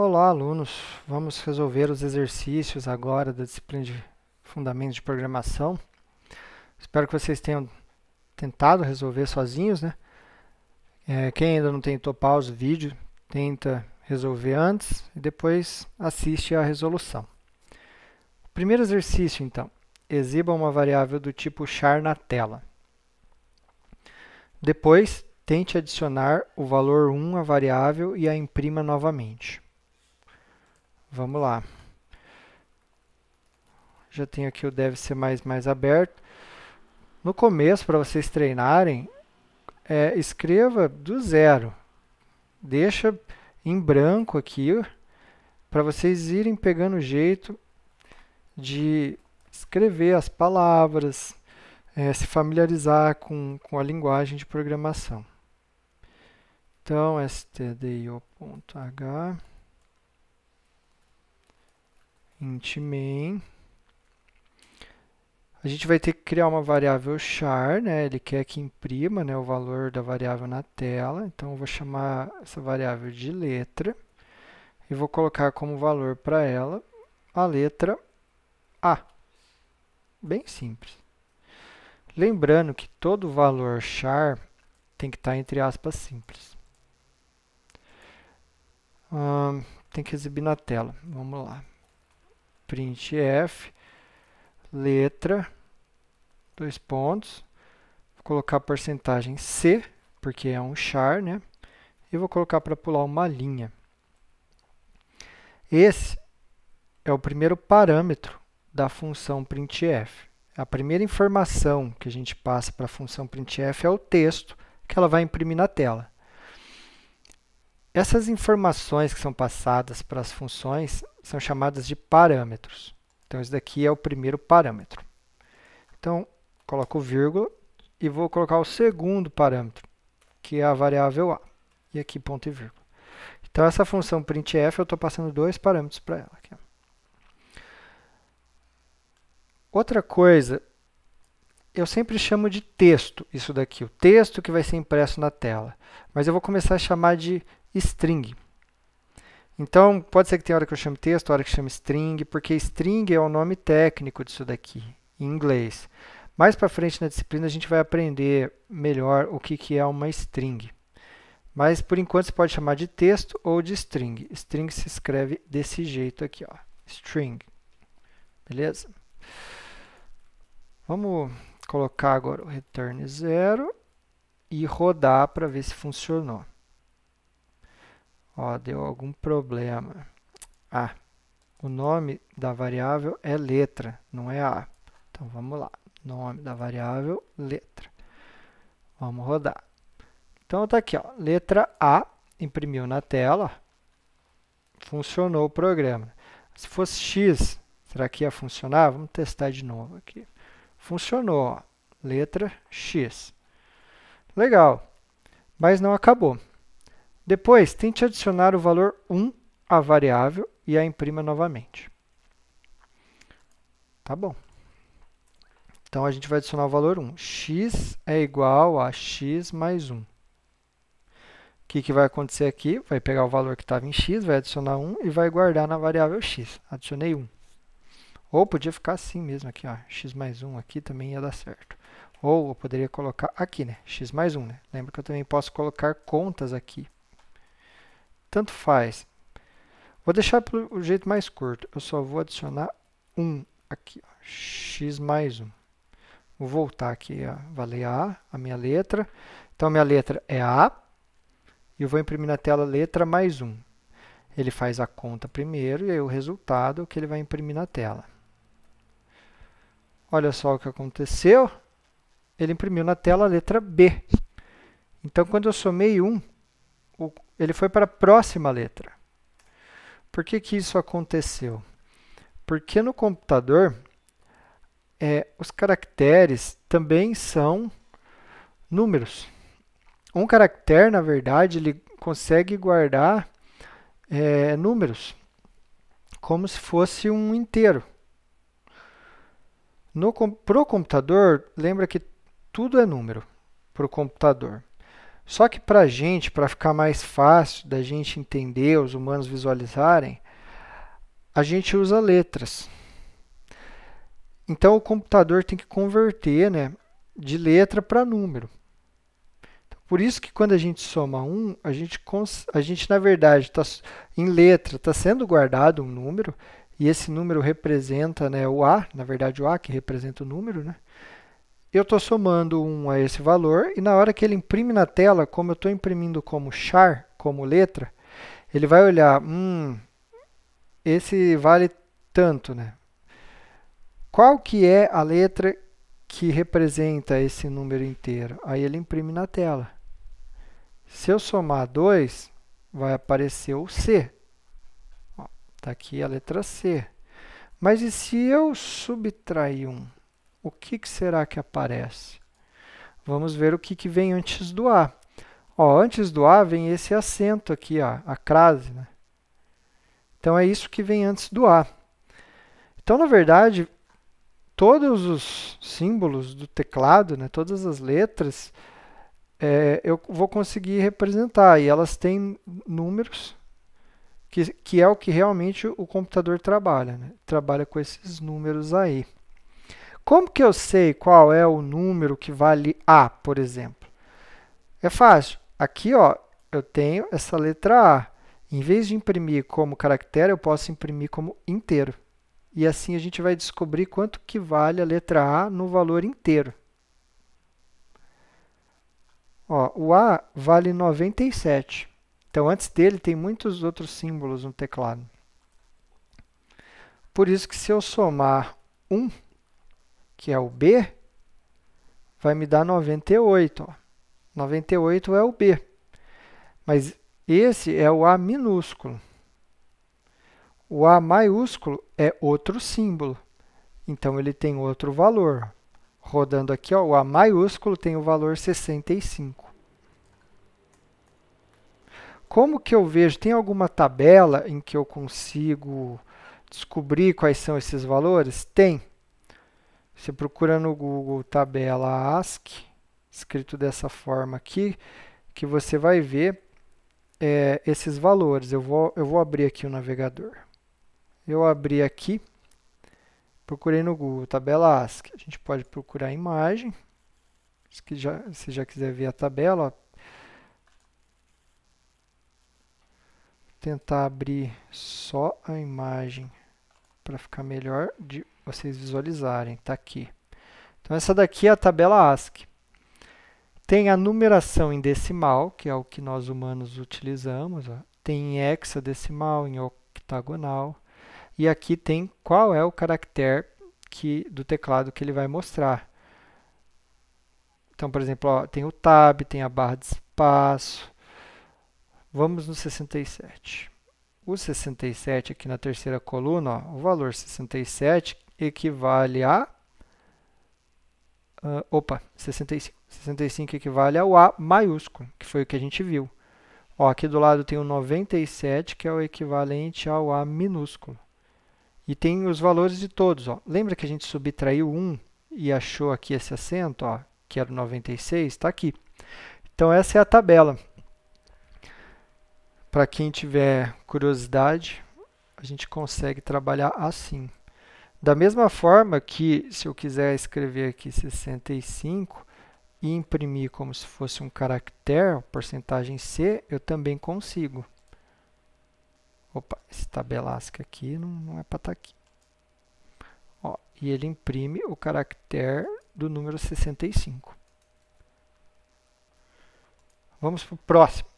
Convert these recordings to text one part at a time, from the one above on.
Olá, alunos! Vamos resolver os exercícios agora da disciplina de Fundamentos de Programação. Espero que vocês tenham tentado resolver sozinhos, né? É, quem ainda não tentou pausa o vídeo, tenta resolver antes e depois assiste à resolução. Primeiro exercício, então. Exiba uma variável do tipo char na tela. Depois, tente adicionar o valor 1 à variável e a imprima novamente. Vamos lá. Já tenho aqui o deve ser mais mais aberto. No começo, para vocês treinarem, é, escreva do zero. Deixa em branco aqui, para vocês irem pegando o jeito de escrever as palavras, é, se familiarizar com, com a linguagem de programação. Então, stdio.h int main. A gente vai ter que criar uma variável char, né? ele quer que imprima né, o valor da variável na tela, então eu vou chamar essa variável de letra e vou colocar como valor para ela a letra A. Bem simples. Lembrando que todo valor char tem que estar tá entre aspas simples. Hum, tem que exibir na tela, vamos lá printf, letra, dois pontos, vou colocar a porcentagem C, porque é um char, né? E vou colocar para pular uma linha. Esse é o primeiro parâmetro da função printf. A primeira informação que a gente passa para a função printf é o texto que ela vai imprimir na tela. Essas informações que são passadas para as funções, são chamadas de parâmetros. Então, esse daqui é o primeiro parâmetro. Então, coloco vírgula e vou colocar o segundo parâmetro, que é a variável a. E aqui ponto e vírgula. Então, essa função printf, eu estou passando dois parâmetros para ela. Aqui. Outra coisa, eu sempre chamo de texto isso daqui, o texto que vai ser impresso na tela. Mas eu vou começar a chamar de string. Então, pode ser que tenha hora que eu chame texto, hora que chame string, porque string é o nome técnico disso daqui, em inglês. Mais para frente na disciplina a gente vai aprender melhor o que, que é uma string. Mas, por enquanto, você pode chamar de texto ou de string. String se escreve desse jeito aqui, ó. string. Beleza? Vamos colocar agora o return 0 e rodar para ver se funcionou. Ó, deu algum problema. Ah, o nome da variável é letra, não é A. Então vamos lá. Nome da variável, letra. Vamos rodar. Então está aqui, ó, letra A, imprimiu na tela. Funcionou o programa. Se fosse X, será que ia funcionar? Vamos testar de novo aqui. Funcionou, ó, letra X. Legal, mas não acabou. Depois, tente adicionar o valor 1 à variável e a imprima novamente. Tá bom. Então, a gente vai adicionar o valor 1. x é igual a x mais 1. O que, que vai acontecer aqui? Vai pegar o valor que estava em x, vai adicionar 1 e vai guardar na variável x. Adicionei 1. Ou podia ficar assim mesmo aqui, ó, x mais 1 aqui também ia dar certo. Ou eu poderia colocar aqui, né, x mais 1. Né? Lembra que eu também posso colocar contas aqui tanto faz. Vou deixar pelo jeito mais curto, eu só vou adicionar 1 aqui, ó, x mais 1. Vou voltar aqui, ó, valei A, a minha letra. Então, minha letra é A, e eu vou imprimir na tela letra mais 1. Ele faz a conta primeiro, e aí o resultado é que ele vai imprimir na tela. Olha só o que aconteceu. Ele imprimiu na tela a letra B. Então, quando eu somei 1, o ele foi para a próxima letra. Por que, que isso aconteceu? Porque no computador, é, os caracteres também são números. Um caractere, na verdade, ele consegue guardar é, números, como se fosse um inteiro. Para pro computador, lembra que tudo é número para o computador. Só que para a gente, para ficar mais fácil da gente entender, os humanos visualizarem, a gente usa letras. Então o computador tem que converter né, de letra para número. Então, por isso que quando a gente soma um, a gente, a gente na verdade tá, em letra está sendo guardado um número, e esse número representa né, o A, na verdade o A que representa o número, né? eu estou somando 1 a esse valor e na hora que ele imprime na tela, como eu estou imprimindo como char, como letra, ele vai olhar, hum, esse vale tanto, né? Qual que é a letra que representa esse número inteiro? Aí ele imprime na tela. Se eu somar 2, vai aparecer o C. Está aqui a letra C. Mas e se eu subtrair 1? Um? o que, que será que aparece? Vamos ver o que, que vem antes do A. Ó, antes do A vem esse acento aqui, ó, a crase. Né? Então, é isso que vem antes do A. Então, na verdade, todos os símbolos do teclado, né, todas as letras, é, eu vou conseguir representar. E elas têm números, que, que é o que realmente o computador trabalha. Né? Trabalha com esses números aí. Como que eu sei qual é o número que vale A, por exemplo? É fácil. Aqui ó, eu tenho essa letra A. Em vez de imprimir como caractere, eu posso imprimir como inteiro. E assim a gente vai descobrir quanto que vale a letra A no valor inteiro. Ó, o A vale 97. Então, antes dele tem muitos outros símbolos no teclado. Por isso que se eu somar 1 que é o B, vai me dar 98. Ó. 98 é o B. Mas esse é o A minúsculo. O A maiúsculo é outro símbolo. Então, ele tem outro valor. Rodando aqui, ó, o A maiúsculo tem o valor 65. Como que eu vejo? Tem alguma tabela em que eu consigo descobrir quais são esses valores? Tem. Você procura no Google tabela ASCII, escrito dessa forma aqui, que você vai ver é, esses valores. Eu vou, eu vou abrir aqui o navegador. Eu abri aqui, procurei no Google tabela ASCII. A gente pode procurar a imagem. Se já, se já quiser ver a tabela, ó. tentar abrir só a imagem para ficar melhor de vocês visualizarem, está aqui. Então essa daqui é a tabela ASCII. Tem a numeração em decimal, que é o que nós humanos utilizamos, ó. tem em hexadecimal, em octagonal, e aqui tem qual é o caractere que, do teclado que ele vai mostrar. Então, por exemplo, ó, tem o tab, tem a barra de espaço. Vamos no 67. O 67 aqui na terceira coluna, ó, o valor 67, equivale a. Uh, opa, 65. 65 equivale ao A maiúsculo, que foi o que a gente viu. Ó, aqui do lado tem o 97, que é o equivalente ao A minúsculo. E tem os valores de todos. Ó. Lembra que a gente subtraiu 1 e achou aqui esse acento, ó, que era o 96? Está aqui. Então, essa é a tabela. Para quem tiver curiosidade, a gente consegue trabalhar assim. Da mesma forma que se eu quiser escrever aqui 65 e imprimir como se fosse um caractere, porcentagem C, eu também consigo. Opa, esse tabelasca aqui não, não é para estar tá aqui. Ó, e ele imprime o caractere do número 65. Vamos para o próximo.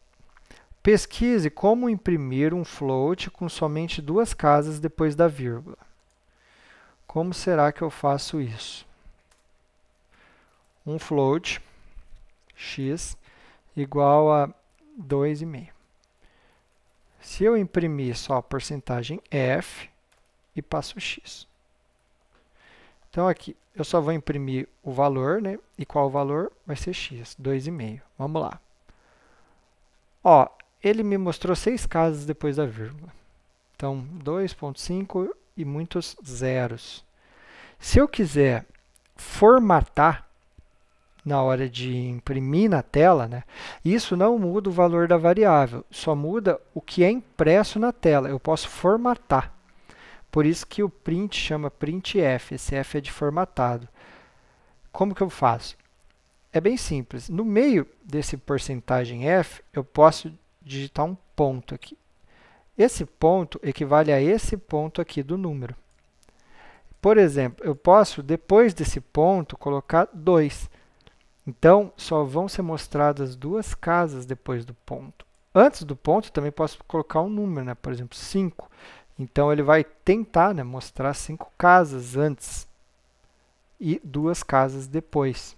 Pesquise como imprimir um float com somente duas casas depois da vírgula. Como será que eu faço isso? Um float x igual a 2,5. Se eu imprimir só a porcentagem F e passo X. Então aqui eu só vou imprimir o valor, né? E qual o valor? Vai ser X, 2,5. Vamos lá. Ó, ele me mostrou seis casas depois da vírgula. Então, 2.5 e muitos zeros. Se eu quiser formatar na hora de imprimir na tela, né, isso não muda o valor da variável, só muda o que é impresso na tela. Eu posso formatar. Por isso que o print chama printf, esse f é de formatado. Como que eu faço? É bem simples. No meio desse porcentagem %f, eu posso digitar um ponto aqui. Esse ponto equivale a esse ponto aqui do número. Por exemplo, eu posso, depois desse ponto, colocar 2. Então, só vão ser mostradas duas casas depois do ponto. Antes do ponto, também posso colocar um número, né? por exemplo, 5. Então, ele vai tentar né, mostrar cinco casas antes e duas casas depois.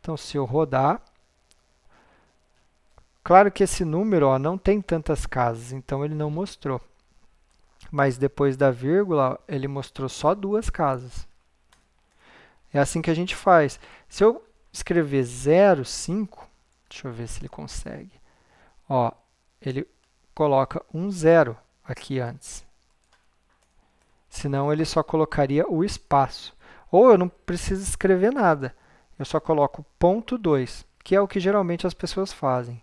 Então, se eu rodar, Claro que esse número ó, não tem tantas casas, então ele não mostrou. Mas depois da vírgula, ele mostrou só duas casas. É assim que a gente faz. Se eu escrever 05, deixa eu ver se ele consegue. Ó, ele coloca um zero aqui antes. Senão ele só colocaria o espaço. Ou eu não preciso escrever nada. Eu só coloco ponto 2, que é o que geralmente as pessoas fazem.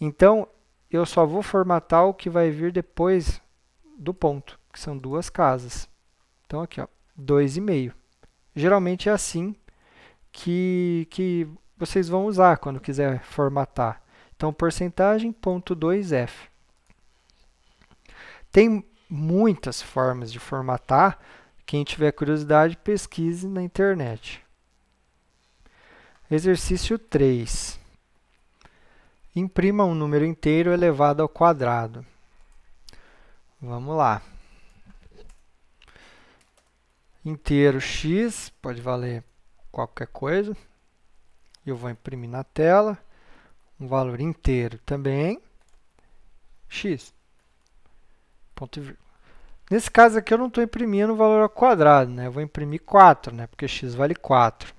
Então, eu só vou formatar o que vai vir depois do ponto, que são duas casas. Então, aqui, ó, 2,5. Geralmente é assim que, que vocês vão usar quando quiser formatar. Então, porcentagem, ponto 2F. Tem muitas formas de formatar. Quem tiver curiosidade, pesquise na internet. Exercício 3. Imprima um número inteiro elevado ao quadrado. Vamos lá. Inteiro x, pode valer qualquer coisa. Eu vou imprimir na tela um valor inteiro também, x. Ponto e Nesse caso aqui eu não estou imprimindo o valor ao quadrado, né? Eu vou imprimir 4, né? Porque x vale 4.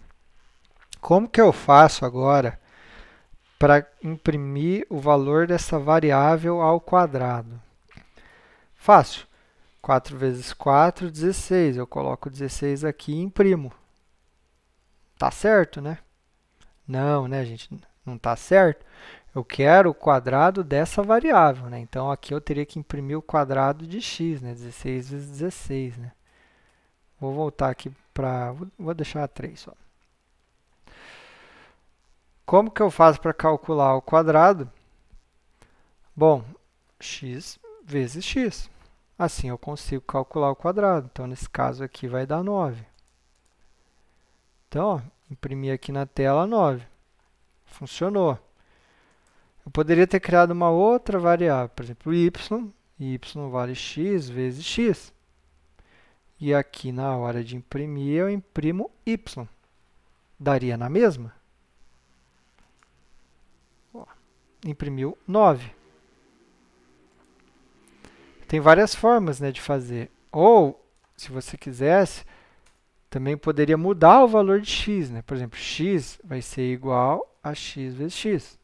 Como que eu faço agora para imprimir o valor dessa variável ao quadrado. Fácil. 4 vezes 4, 16. Eu coloco 16 aqui e imprimo. Tá certo, né? Não, né, gente? Não tá certo. Eu quero o quadrado dessa variável, né? Então, aqui eu teria que imprimir o quadrado de x, né? 16 vezes 16, né? Vou voltar aqui para... Vou deixar 3 só. Como que eu faço para calcular o quadrado? Bom, x vezes x. Assim eu consigo calcular o quadrado. Então, nesse caso aqui vai dar 9. Então, ó, imprimir aqui na tela 9. Funcionou. Eu poderia ter criado uma outra variável, por exemplo, y, y vale x vezes x. E aqui na hora de imprimir, eu imprimo y. Daria na mesma? imprimiu 9. Tem várias formas né, de fazer. Ou, se você quisesse, também poderia mudar o valor de x. Né? Por exemplo, x vai ser igual a x vezes x.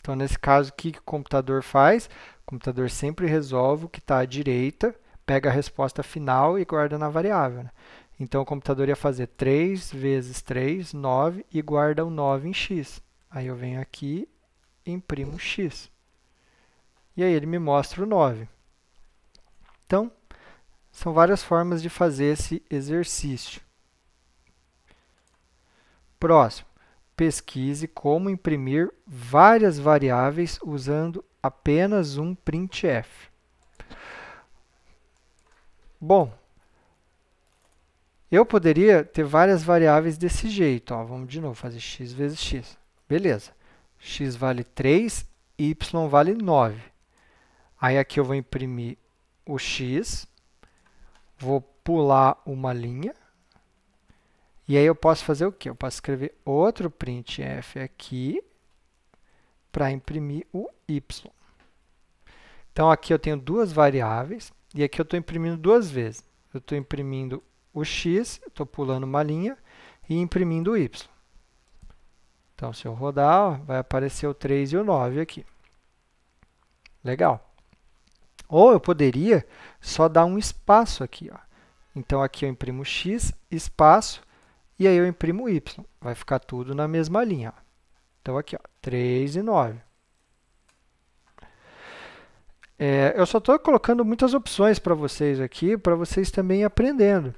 Então, nesse caso, o que o computador faz? O computador sempre resolve o que está à direita, pega a resposta final e guarda na variável. Né? Então, o computador ia fazer 3 vezes 3, 9, e guarda o 9 em x. Aí eu venho aqui imprimo x. E aí ele me mostra o 9. Então, são várias formas de fazer esse exercício. Próximo, pesquise como imprimir várias variáveis usando apenas um printf. Bom, eu poderia ter várias variáveis desse jeito. Ó. Vamos de novo fazer x vezes x. Beleza x vale 3, y vale 9. Aí aqui eu vou imprimir o x, vou pular uma linha, e aí eu posso fazer o quê? Eu posso escrever outro printf aqui para imprimir o y. Então aqui eu tenho duas variáveis, e aqui eu estou imprimindo duas vezes. Eu estou imprimindo o x, estou pulando uma linha, e imprimindo o y. Então, se eu rodar, vai aparecer o 3 e o 9 aqui. Legal. Ou eu poderia só dar um espaço aqui. Ó. Então, aqui eu imprimo x, espaço, e aí eu imprimo y. Vai ficar tudo na mesma linha. Ó. Então, aqui, ó, 3 e 9. É, eu só estou colocando muitas opções para vocês aqui, para vocês também aprendendo.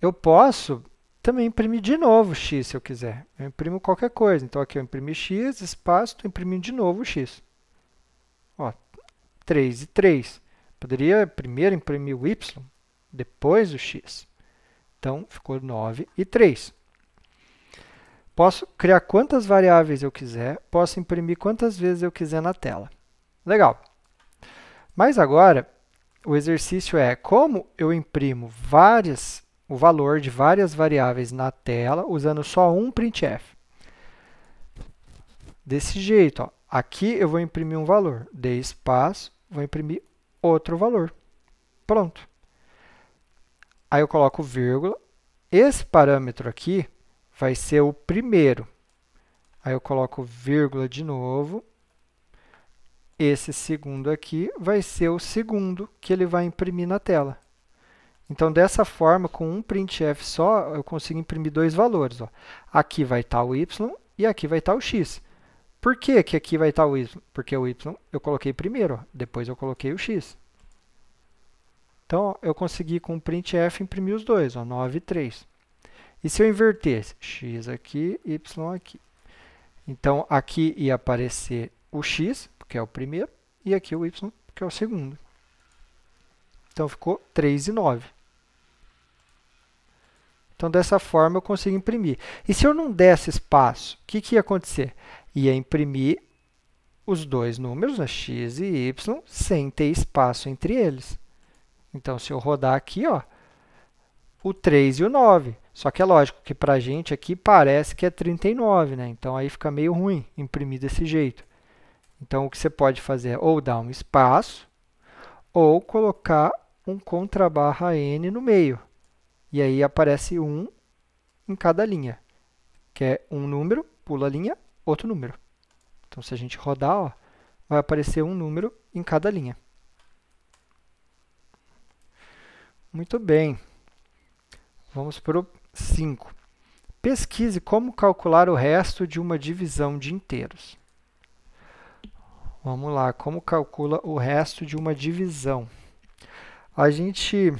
Eu posso também imprimir de novo x se eu quiser. Eu imprimo qualquer coisa. Então aqui eu imprimi x, espaço, estou imprimindo de novo x. Ó, 3 e 3. Poderia primeiro imprimir o y, depois o x. Então ficou 9 e 3. Posso criar quantas variáveis eu quiser, posso imprimir quantas vezes eu quiser na tela. Legal. Mas agora, o exercício é como eu imprimo várias o valor de várias variáveis na tela usando só um printf. Desse jeito, ó. aqui eu vou imprimir um valor, dei espaço, vou imprimir outro valor. Pronto. Aí eu coloco vírgula. Esse parâmetro aqui vai ser o primeiro. Aí eu coloco vírgula de novo. Esse segundo aqui vai ser o segundo que ele vai imprimir na tela. Então, dessa forma, com um printf só, eu consigo imprimir dois valores. Ó. Aqui vai estar tá o y e aqui vai estar tá o x. Por que, que aqui vai estar tá o y? Porque o y eu coloquei primeiro, ó, depois eu coloquei o x. Então, ó, eu consegui com o printf imprimir os dois, ó, 9 e 3. E se eu inverter x aqui, y aqui. Então, aqui ia aparecer o x, que é o primeiro, e aqui o y, que é o segundo. Então, ficou 3 e 9. Então, dessa forma, eu consigo imprimir. E se eu não desse espaço, o que, que ia acontecer? Ia imprimir os dois números, né, x e y, sem ter espaço entre eles. Então, se eu rodar aqui, ó, o 3 e o 9. Só que é lógico que para a gente aqui parece que é 39, né? Então, aí fica meio ruim imprimir desse jeito. Então, o que você pode fazer é ou dar um espaço, ou colocar um contra barra n no meio. E aí aparece um em cada linha, que é um número, pula a linha, outro número. Então, se a gente rodar, ó, vai aparecer um número em cada linha. Muito bem. Vamos para o 5. Pesquise como calcular o resto de uma divisão de inteiros. Vamos lá, como calcula o resto de uma divisão? A gente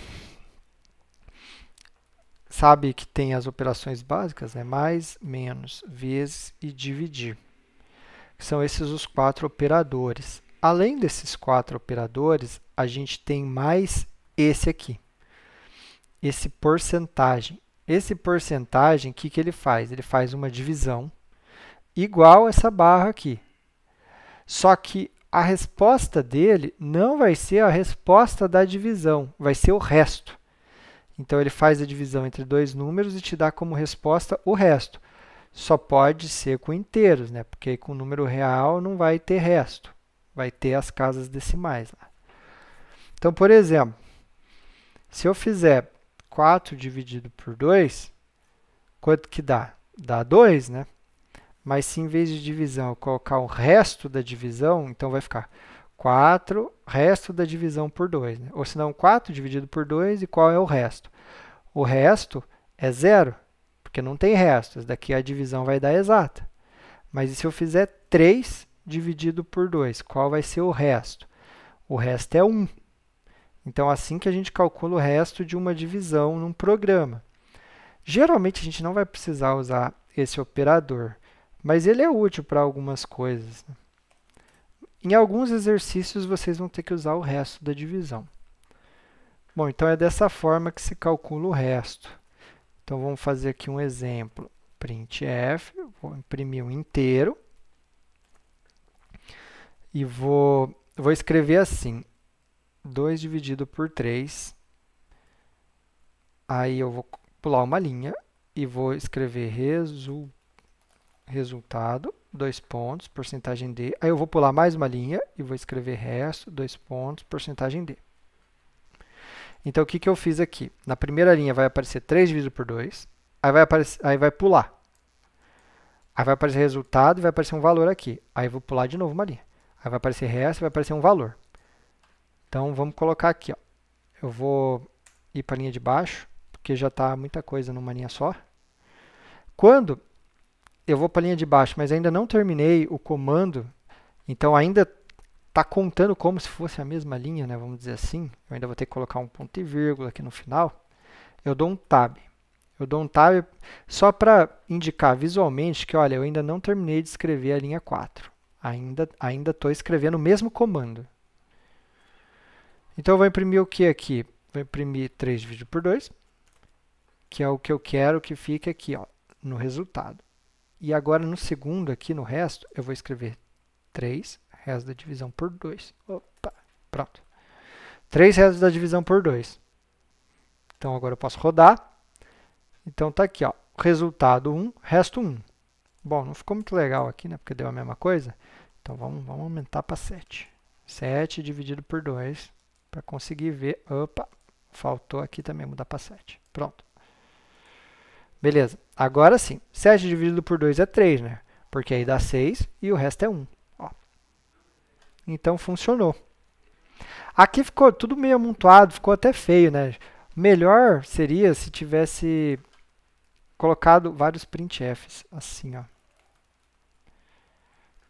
sabe que tem as operações básicas, né? mais, menos, vezes e dividir. São esses os quatro operadores. Além desses quatro operadores, a gente tem mais esse aqui, esse porcentagem. Esse porcentagem, o que, que ele faz? Ele faz uma divisão igual essa barra aqui. Só que a resposta dele não vai ser a resposta da divisão, vai ser o resto. Então ele faz a divisão entre dois números e te dá como resposta o resto. Só pode ser com inteiros, né? porque com número real não vai ter resto, vai ter as casas decimais. Lá. Então, por exemplo, se eu fizer 4 dividido por 2, quanto que dá? Dá 2, né? Mas se em vez de divisão eu colocar o resto da divisão, então vai ficar 4, resto da divisão por 2. Né? Ou senão, 4 dividido por 2, e qual é o resto? O resto é zero, porque não tem resto. Esse daqui a divisão vai dar exata. Mas e se eu fizer 3 dividido por 2? Qual vai ser o resto? O resto é 1. Então, assim que a gente calcula o resto de uma divisão num programa. Geralmente, a gente não vai precisar usar esse operador, mas ele é útil para algumas coisas. Né? Em alguns exercícios, vocês vão ter que usar o resto da divisão. Bom, então é dessa forma que se calcula o resto. Então, vamos fazer aqui um exemplo. Printf, vou imprimir o inteiro. E vou, vou escrever assim, 2 dividido por 3. Aí eu vou pular uma linha e vou escrever resu, resultado dois pontos, porcentagem D. Aí eu vou pular mais uma linha e vou escrever resto, dois pontos, porcentagem D. Então, o que, que eu fiz aqui? Na primeira linha vai aparecer 3 dividido por 2, aí vai, aparecer, aí vai pular. Aí vai aparecer resultado e vai aparecer um valor aqui. Aí eu vou pular de novo uma linha. Aí vai aparecer resto e vai aparecer um valor. Então, vamos colocar aqui. Ó. Eu vou ir para a linha de baixo, porque já está muita coisa numa linha só. Quando eu vou para a linha de baixo, mas ainda não terminei o comando, então ainda está contando como se fosse a mesma linha, né? vamos dizer assim. Eu ainda vou ter que colocar um ponto e vírgula aqui no final. Eu dou um tab. Eu dou um tab só para indicar visualmente que, olha, eu ainda não terminei de escrever a linha 4. Ainda estou escrevendo o mesmo comando. Então eu vou imprimir o que aqui? Vou imprimir 3 dividido por 2, que é o que eu quero que fique aqui ó, no resultado. E agora no segundo aqui, no resto, eu vou escrever 3 resto da divisão por 2. Opa, pronto. 3 restos da divisão por 2. Então agora eu posso rodar. Então tá aqui, ó, resultado 1, resto 1. Bom, não ficou muito legal aqui, né, porque deu a mesma coisa. Então vamos, vamos aumentar para 7. 7 dividido por 2 para conseguir ver, opa, faltou aqui também mudar para 7. Pronto. Beleza, agora sim, 7 dividido por 2 é 3, né? Porque aí dá 6 e o resto é 1. Ó. Então funcionou. Aqui ficou tudo meio amontoado, ficou até feio, né? Melhor seria se tivesse colocado vários printfs, assim, ó.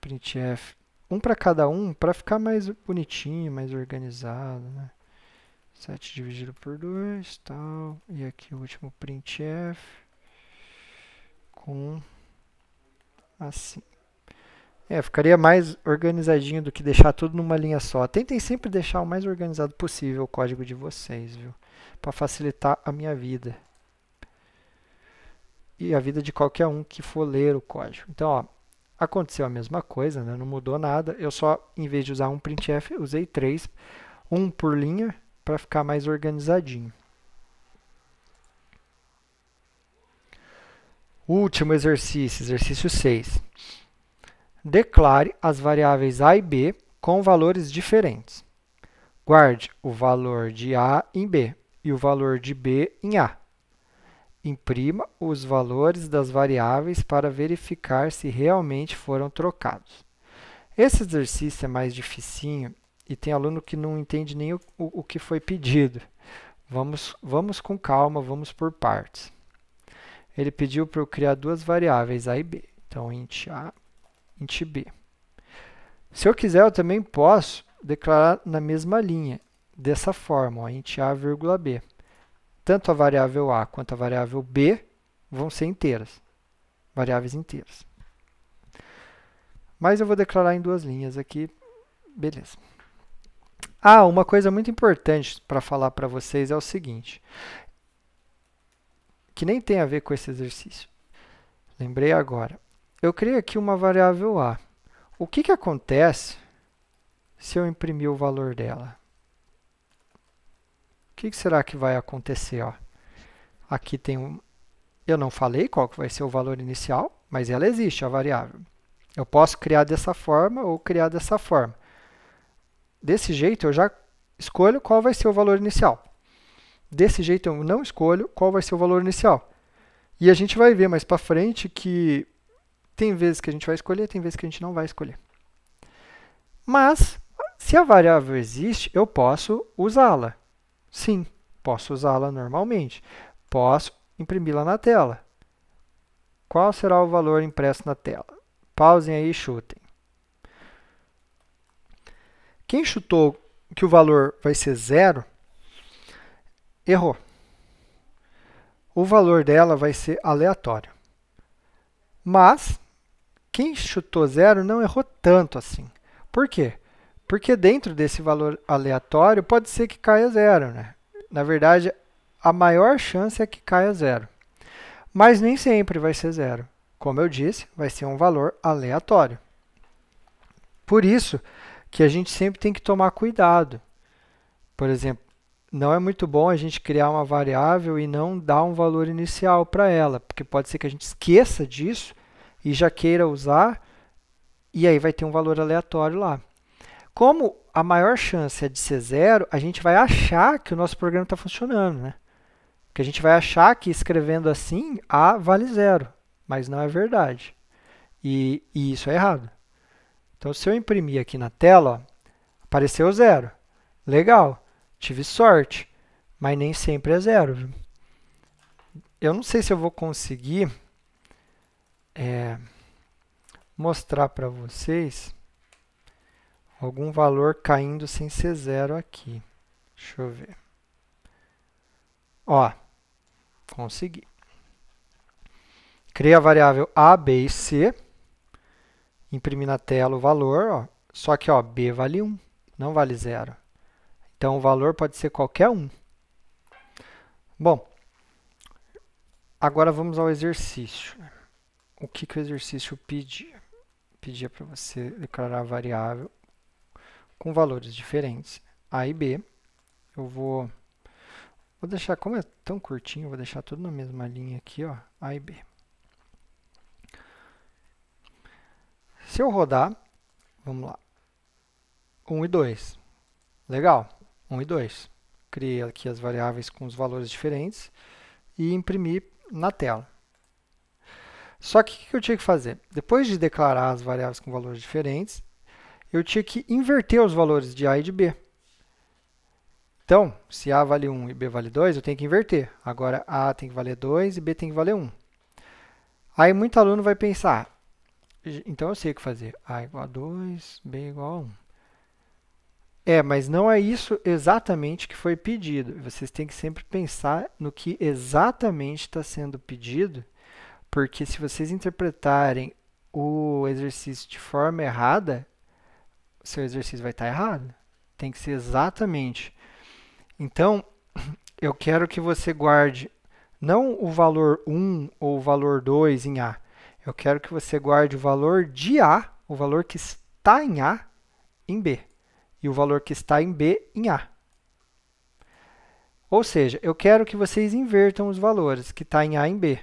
Printf, um para cada um, para ficar mais bonitinho, mais organizado, né? 7 dividido por 2, tal, e aqui o último printf com assim. É, ficaria mais organizadinho do que deixar tudo numa linha só. Tentem sempre deixar o mais organizado possível o código de vocês, viu? Para facilitar a minha vida. E a vida de qualquer um que for ler o código. Então, ó, aconteceu a mesma coisa, né? não mudou nada. Eu só, em vez de usar um printf, usei três. Um por linha, para ficar mais organizadinho. Último exercício, exercício 6. Declare as variáveis A e B com valores diferentes. Guarde o valor de A em B e o valor de B em A. Imprima os valores das variáveis para verificar se realmente foram trocados. Esse exercício é mais dificinho e tem aluno que não entende nem o, o, o que foi pedido. Vamos, vamos com calma, vamos por partes ele pediu para eu criar duas variáveis, a e b. Então, int a, int b. Se eu quiser, eu também posso declarar na mesma linha, dessa forma, ó, int a, vírgula b. Tanto a variável a quanto a variável b vão ser inteiras, variáveis inteiras. Mas eu vou declarar em duas linhas aqui, beleza. Ah, uma coisa muito importante para falar para vocês é o seguinte que nem tem a ver com esse exercício. Lembrei agora. Eu criei aqui uma variável A. O que, que acontece se eu imprimir o valor dela? O que, que será que vai acontecer? Ó? Aqui tem um... Eu não falei qual que vai ser o valor inicial, mas ela existe, a variável. Eu posso criar dessa forma ou criar dessa forma. Desse jeito, eu já escolho qual vai ser o valor inicial desse jeito eu não escolho qual vai ser o valor inicial. E a gente vai ver mais para frente que tem vezes que a gente vai escolher, tem vezes que a gente não vai escolher. Mas, se a variável existe, eu posso usá-la. Sim, posso usá-la normalmente. Posso imprimi-la na tela. Qual será o valor impresso na tela? Pausem aí e chutem. Quem chutou que o valor vai ser zero, Errou. O valor dela vai ser aleatório. Mas, quem chutou zero não errou tanto assim. Por quê? Porque dentro desse valor aleatório pode ser que caia zero. Né? Na verdade, a maior chance é que caia zero. Mas nem sempre vai ser zero. Como eu disse, vai ser um valor aleatório. Por isso que a gente sempre tem que tomar cuidado. Por exemplo, não é muito bom a gente criar uma variável e não dar um valor inicial para ela, porque pode ser que a gente esqueça disso e já queira usar, e aí vai ter um valor aleatório lá. Como a maior chance é de ser zero, a gente vai achar que o nosso programa está funcionando, né? Porque a gente vai achar que escrevendo assim, A vale zero, mas não é verdade. E, e isso é errado. Então, se eu imprimir aqui na tela, ó, apareceu zero. Legal tive sorte, mas nem sempre é zero. Viu? Eu não sei se eu vou conseguir é, mostrar para vocês algum valor caindo sem ser zero aqui. Deixa eu ver. Ó, consegui. Criei a variável A, B e C. Imprimi na tela o valor, ó. só que ó, B vale 1, não vale zero. Então, o valor pode ser qualquer um. Bom, agora vamos ao exercício. O que, que o exercício pedia? Pedia para você declarar a variável com valores diferentes, A e B. Eu vou, vou deixar, como é tão curtinho, vou deixar tudo na mesma linha aqui, ó, A e B. Se eu rodar, vamos lá, 1 e 2. Legal. 1 e 2. Criei aqui as variáveis com os valores diferentes e imprimi na tela. Só que o que eu tinha que fazer? Depois de declarar as variáveis com valores diferentes, eu tinha que inverter os valores de A e de B. Então, se A vale 1 e B vale 2, eu tenho que inverter. Agora, A tem que valer 2 e B tem que valer 1. Aí, muito aluno vai pensar, então eu sei o que fazer. A igual a 2, B igual a 1. É, mas não é isso exatamente que foi pedido. Vocês têm que sempre pensar no que exatamente está sendo pedido, porque se vocês interpretarem o exercício de forma errada, seu exercício vai estar tá errado. Tem que ser exatamente. Então, eu quero que você guarde não o valor 1 ou o valor 2 em A. Eu quero que você guarde o valor de A, o valor que está em A, em B e o valor que está em B em A. Ou seja, eu quero que vocês invertam os valores que está em A em B.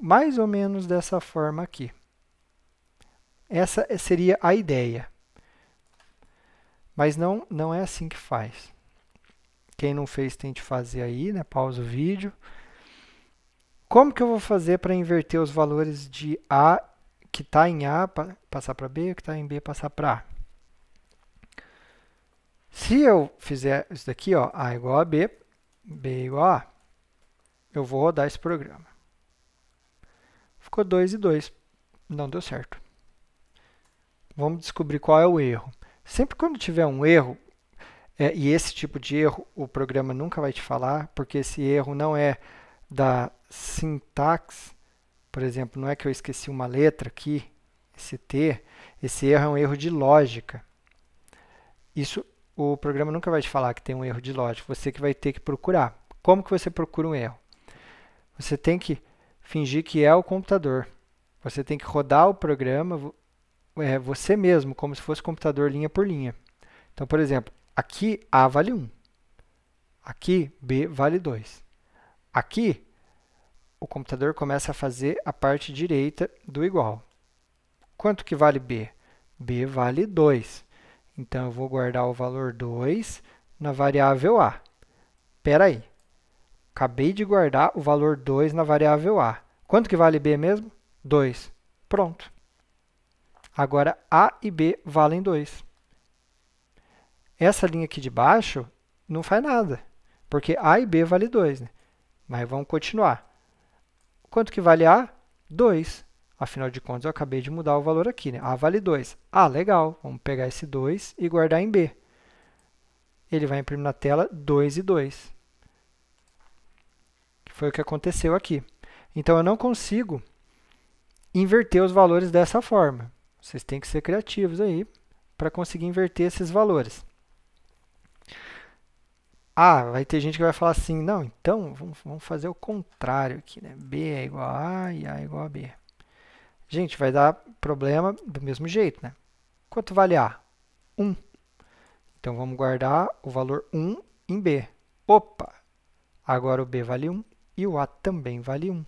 Mais ou menos dessa forma aqui. Essa seria a ideia. Mas não, não é assim que faz. Quem não fez, tente fazer aí, né? Pausa o vídeo. Como que eu vou fazer para inverter os valores de A que está em A passar para B, que está em B passar para A? Se eu fizer isso daqui, ó, A igual a B, B igual a A, eu vou rodar esse programa. Ficou 2 e 2. Não deu certo. Vamos descobrir qual é o erro. Sempre quando tiver um erro, é, e esse tipo de erro o programa nunca vai te falar, porque esse erro não é da sintaxe, por exemplo, não é que eu esqueci uma letra aqui, esse T, esse erro é um erro de lógica. Isso o programa nunca vai te falar que tem um erro de lógica, você que vai ter que procurar. Como que você procura um erro? Você tem que fingir que é o computador. Você tem que rodar o programa é, você mesmo, como se fosse computador linha por linha. Então, por exemplo, aqui A vale 1. Aqui B vale 2. Aqui o computador começa a fazer a parte direita do igual. Quanto que vale B? B vale 2. Então, eu vou guardar o valor 2 na variável A. Espera aí. Acabei de guardar o valor 2 na variável A. Quanto que vale B mesmo? 2. Pronto. Agora, A e B valem 2. Essa linha aqui de baixo não faz nada, porque A e B vale 2. Né? Mas vamos continuar. Quanto que vale A? 2. Afinal de contas, eu acabei de mudar o valor aqui. Né? A vale 2. Ah, legal. Vamos pegar esse 2 e guardar em B. Ele vai imprimir na tela 2 e 2. foi o que aconteceu aqui. Então, eu não consigo inverter os valores dessa forma. Vocês têm que ser criativos aí para conseguir inverter esses valores. Ah, vai ter gente que vai falar assim, não, então vamos, vamos fazer o contrário aqui, né? B é igual a A e A é igual a B. Gente, vai dar problema do mesmo jeito, né? Quanto vale A? 1. Então, vamos guardar o valor 1 em B. Opa! Agora o B vale 1 e o A também vale 1.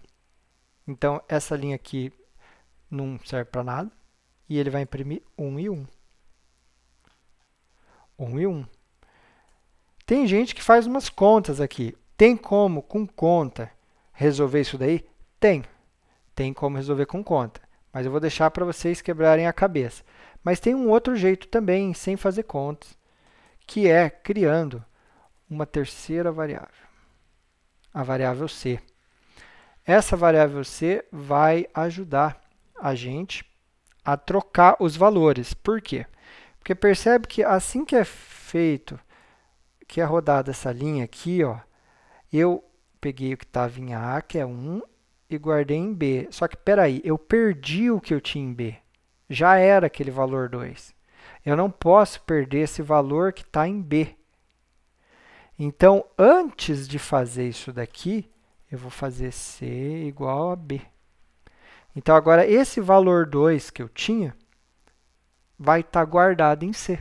Então, essa linha aqui não serve para nada. E ele vai imprimir 1 e 1. 1 e 1. Tem gente que faz umas contas aqui. Tem como, com conta, resolver isso daí? Tem. Tem como resolver com conta mas eu vou deixar para vocês quebrarem a cabeça. Mas tem um outro jeito também, sem fazer contas, que é criando uma terceira variável, a variável C. Essa variável C vai ajudar a gente a trocar os valores. Por quê? Porque percebe que assim que é feito, que é rodada essa linha aqui, ó, eu peguei o que estava em A, que é 1, e guardei em B. Só que peraí, eu perdi o que eu tinha em B. Já era aquele valor 2. Eu não posso perder esse valor que está em B. Então, antes de fazer isso daqui, eu vou fazer C igual a B. Então, agora, esse valor 2 que eu tinha vai estar tá guardado em C.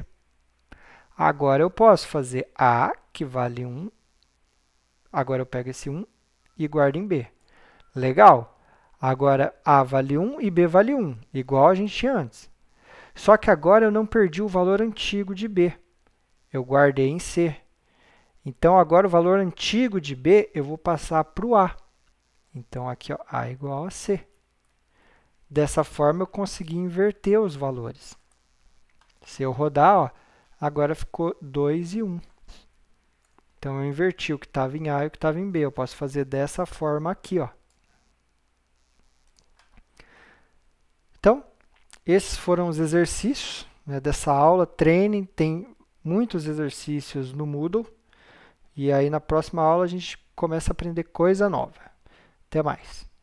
Agora, eu posso fazer A, que vale 1. Agora, eu pego esse 1 e guardo em B. Legal? Agora, A vale 1 e B vale 1, igual a gente tinha antes. Só que agora eu não perdi o valor antigo de B. Eu guardei em C. Então, agora o valor antigo de B eu vou passar para o A. Então, aqui ó, A igual a C. Dessa forma, eu consegui inverter os valores. Se eu rodar, ó, agora ficou 2 e 1. Então, eu inverti o que estava em A e o que estava em B. Eu posso fazer dessa forma aqui, ó. Então, esses foram os exercícios né, dessa aula. Treinem, tem muitos exercícios no Moodle. E aí na próxima aula a gente começa a aprender coisa nova. Até mais!